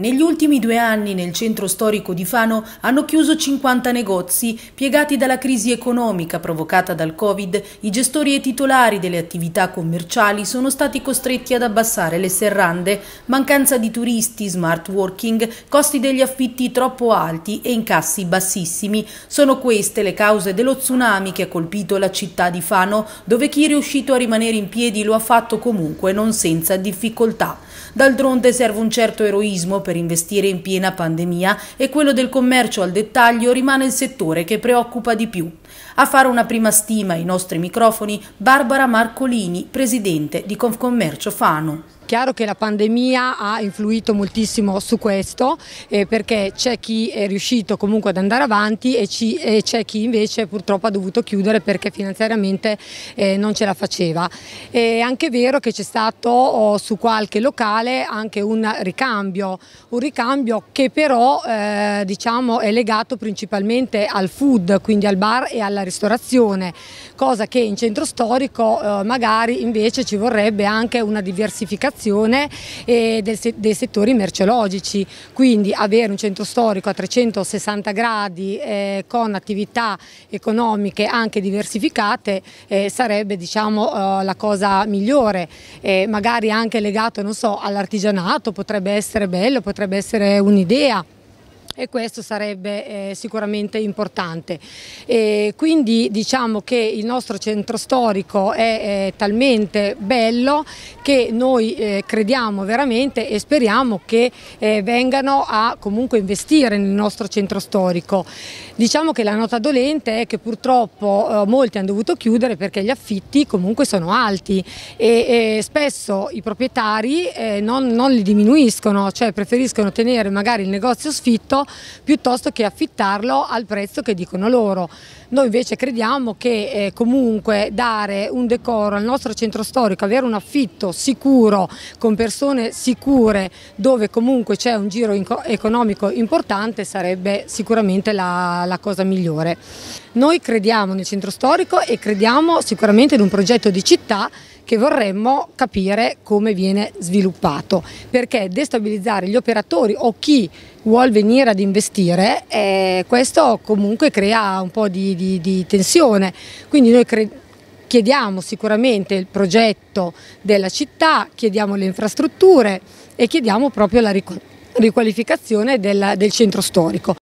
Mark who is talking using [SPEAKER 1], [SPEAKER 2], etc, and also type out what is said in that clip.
[SPEAKER 1] Negli ultimi due anni nel centro storico di Fano hanno chiuso 50 negozi. Piegati dalla crisi economica provocata dal Covid, i gestori e titolari delle attività commerciali sono stati costretti ad abbassare le serrande. Mancanza di turisti, smart working, costi degli affitti troppo alti e incassi bassissimi. Sono queste le cause dello tsunami che ha colpito la città di Fano, dove chi è riuscito a rimanere in piedi lo ha fatto comunque non senza difficoltà. D'altronde serve un certo eroismo per investire in piena pandemia e quello del commercio al dettaglio rimane il settore che preoccupa di più. A fare una prima stima ai nostri microfoni Barbara Marcolini, presidente di Confcommercio Fano. Chiaro che la pandemia ha
[SPEAKER 2] influito moltissimo su questo eh, perché c'è chi è riuscito comunque ad andare avanti e, c'è chi invece purtroppo ha dovuto chiudere perché finanziariamente eh, non ce la faceva. È anche vero che c'è stato oh, su qualche locale anche un ricambio, un ricambio che però eh, diciamo, è legato principalmente al food, quindi al bar e alla ristorazione, cosa che in centro storico eh, magari invece ci vorrebbe anche una diversificazione riqualificazione eh, del, dei settori merceologici, quindi avere un centro storico a 360 gradi eh, con attività economiche anche diversificate eh, sarebbe diciamo, eh, la cosa migliore, eh, magari anche legato so, all'artigianato, potrebbe essere bello, potrebbe essere un'idea e questo sarebbe eh, sicuramente importante. E quindi diciamo che il nostro centro storico è eh, talmente bello che noi eh, crediamo veramente e speriamo che eh, vengano a comunque investire nel nostro centro storico. Diciamo che la nota dolente è che purtroppo eh, molti hanno dovuto chiudere perché gli affitti comunque sono alti e spesso i proprietari eh, non, non li diminuiscono, cioè preferiscono tenere magari il negozio sfitto piuttosto che affittarlo al prezzo che dicono loro. Noi invece crediamo che eh, comunque dare un decoro al nostro centro storico, avere un affitto sicuro con persone sicure dove comunque c'è un giro economico importante sarebbe sicuramente la, la cosa migliore. Noi crediamo nel centro storico e crediamo sicuramente in un progetto di città che vorremmo capire come viene sviluppato, perché destabilizzare gli operatori o chi vuole venire ad investire, eh, questo comunque crea un po' di, di, di tensione. Quindi noi chiediamo sicuramente il progetto della città, chiediamo le infrastrutture e chiediamo proprio la ricostruzione riqualificazione del, del, centro storico.